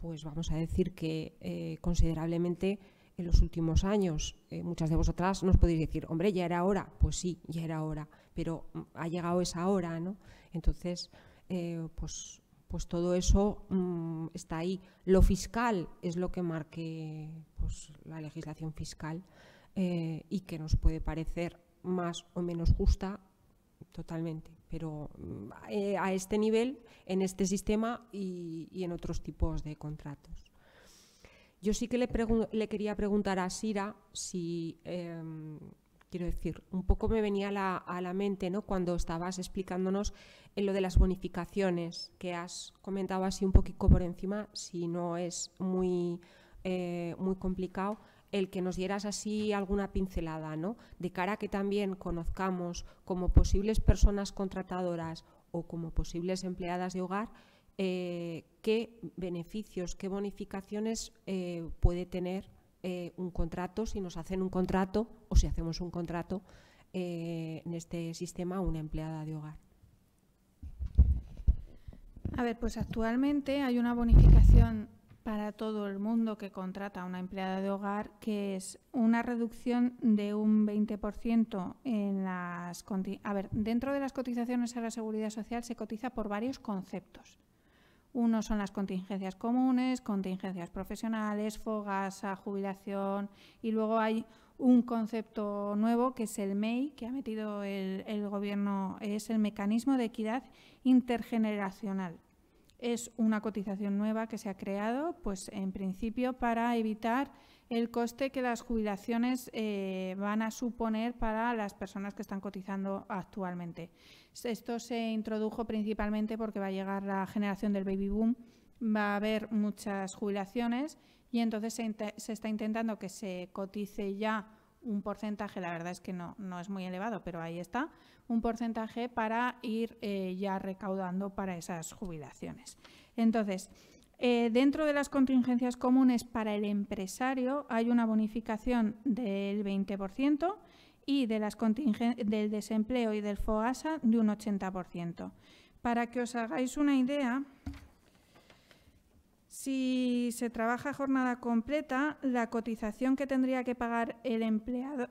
pues vamos a decir que eh, considerablemente en los últimos años. Eh, muchas de vosotras nos podéis decir, hombre, ya era hora. Pues sí, ya era hora, pero mm, ha llegado esa hora, ¿no? Entonces, eh, pues, pues todo eso mm, está ahí. Lo fiscal es lo que marque pues, la legislación fiscal y que nos puede parecer más o menos justa totalmente, pero mm, eh, a este nivel, en este sistema y, en otros tipos de contratos. Yo sí que le, quería preguntar a Sira si, em, quiero decir, un poco me venía a la mente cuando estabas explicándonos en eh, lo de las bonificaciones, que has comentado así un poquito por encima, si no es muy, eh, muy complicado el que nos dieras así alguna pincelada, ¿no? De cara a que también conozcamos como posibles personas contratadoras o como posibles empleadas de hogar, eh, qué beneficios, qué bonificaciones eh, puede tener eh, un contrato si nos hacen un contrato o si hacemos un contrato en este sistema una empleada de hogar. A ver, pues actualmente hay una bonificación para todo el mundo que contrata a una empleada de hogar, que es una reducción de un 20% en las... A ver, dentro de las cotizaciones a la seguridad social se cotiza por varios conceptos. Uno son las contingencias comunes, contingencias profesionales, a jubilación y luego hay un concepto nuevo que es el MEI que ha metido el gobierno, es el mecanismo de equidad intergeneracional es una cotización nueva que se ha creado, pues en principio para evitar el coste que las jubilaciones eh, van a suponer para las personas que están cotizando actualmente. Esto se introdujo principalmente porque va a llegar la generación del baby boom, va a haber muchas jubilaciones y entonces se, se está intentando que se cotice ya un porcentaje, la verdad es que no, es muy elevado, pero ahí está, un porcentaje para ir eh, ya recaudando para esas jubilaciones. Entonces, eh, dentro de las contingencias comunes para el empresario hay una bonificación del 20% y de las del desempleo y del FOASA de un 80%. Para que os hagáis una idea, si se trabaja jornada completa, la cotización que tendría que pagar la empleada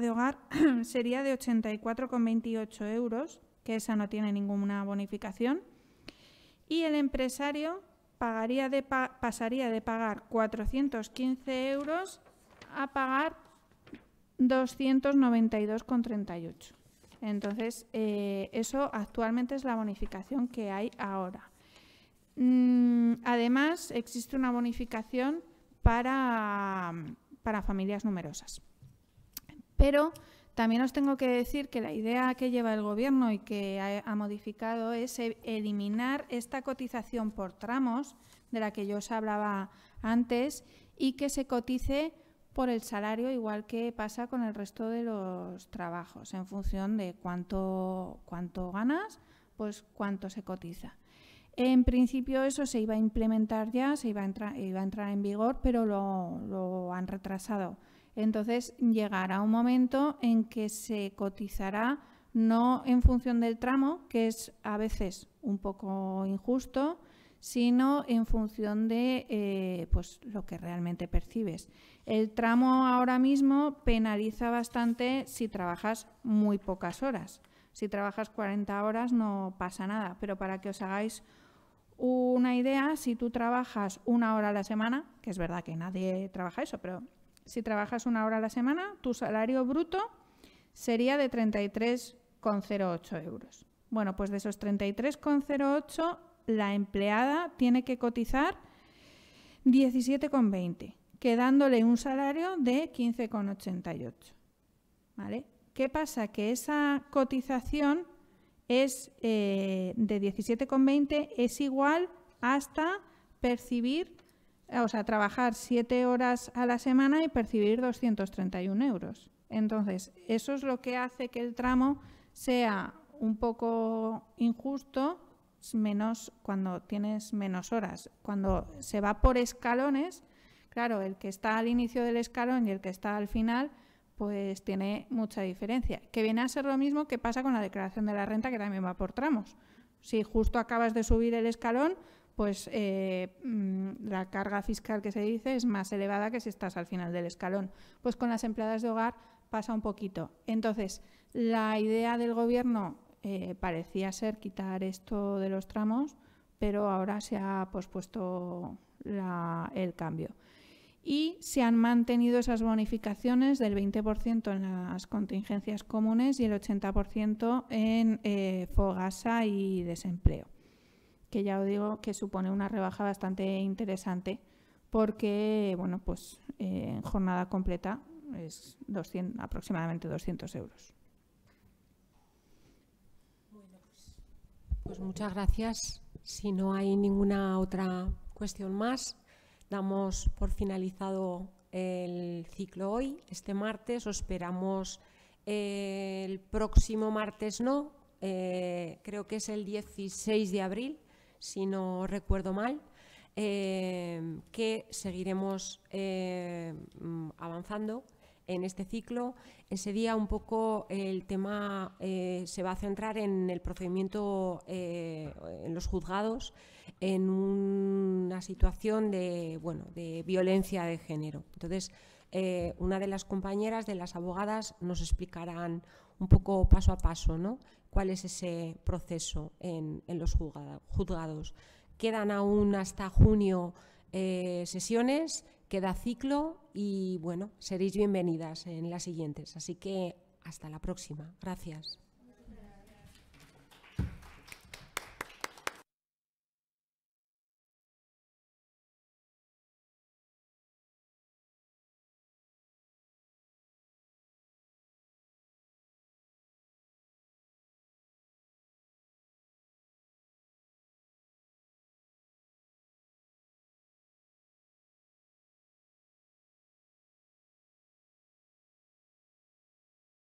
de hogar sería de 84,28 euros, que esa no tiene ninguna bonificación, y el empresario pasaría de pagar 415 euros a pagar 292,38. Entonces, eh, eso actualmente es la bonificación que hay ahora. Mm, además, existe una bonificación para, familias numerosas. Pero también os tengo que decir que la idea que lleva el Gobierno y que ha, modificado es e, eliminar esta cotización por tramos de la que yo os hablaba antes y que se cotice por el salario igual que pasa con el resto de los trabajos en función de cuánto, cuánto ganas, pues cuánto se cotiza. En principio eso se iba a implementar ya, se iba a, a entrar en vigor, pero lo, han retrasado. Entonces llegará un momento en que se cotizará no en función del tramo, que es a veces un poco injusto, sino en función de eh, pues, lo que realmente percibes. El tramo ahora mismo penaliza bastante si trabajas muy pocas horas. Si trabajas 40 horas no pasa nada, pero para que os hagáis una idea, si tú trabajas una hora a la semana, que es verdad que nadie trabaja eso, pero si trabajas una hora a la semana, tu salario bruto sería de 33,08 euros. Bueno, pues de esos 33,08, la empleada tiene que cotizar 17,20, quedándole un salario de 15,88. ¿Vale? ¿Qué pasa? Que esa cotización es eh, de 17,20 es igual hasta percibir, eh, o sea, trabajar 7 horas a la semana y percibir 231 euros. Entonces, eso es lo que hace que el tramo sea un poco injusto menos cuando tienes menos horas. Cuando se va por escalones, claro, el que está al inicio del escalón y el que está al final, pues tiene mucha diferencia. Que viene a ser lo mismo que pasa con la declaración de la renta, que también va por tramos. Si justo acabas de subir el escalón, pues eh, mm, la carga fiscal que se dice es más elevada que si estás al final del escalón. Pues con las empleadas de hogar pasa un poquito. Entonces, la idea del gobierno eh, parecía ser quitar esto de los tramos, pero ahora se ha pospuesto el cambio y se han mantenido esas bonificaciones del 20% en las contingencias comunes y el 80% en eh, fogasa y desempleo, que ya os digo que supone una rebaja bastante interesante porque, bueno, pues eh, en jornada completa es aproximadamente 200 euros. Pues, pues muchas gracias. Si no hay ninguna otra cuestión más. Damos por finalizado el ciclo hoy, este martes, o esperamos eh, el próximo martes no, eh, creo que es el 16 de abril, si no recuerdo mal, eh, que seguiremos avanzando en este ciclo. Ese día un poco el tema eh, se va a centrar en el procedimiento eh, en los juzgados, en una situación de, bueno, de violencia de género. Entonces, eh, una de las compañeras de las abogadas nos explicarán un poco paso a paso cuál es ese proceso en, los juzgados. Quedan aún hasta junio sesiones, queda ciclo y bueno, seréis bienvenidas en las siguientes. Así que hasta la próxima. Gracias.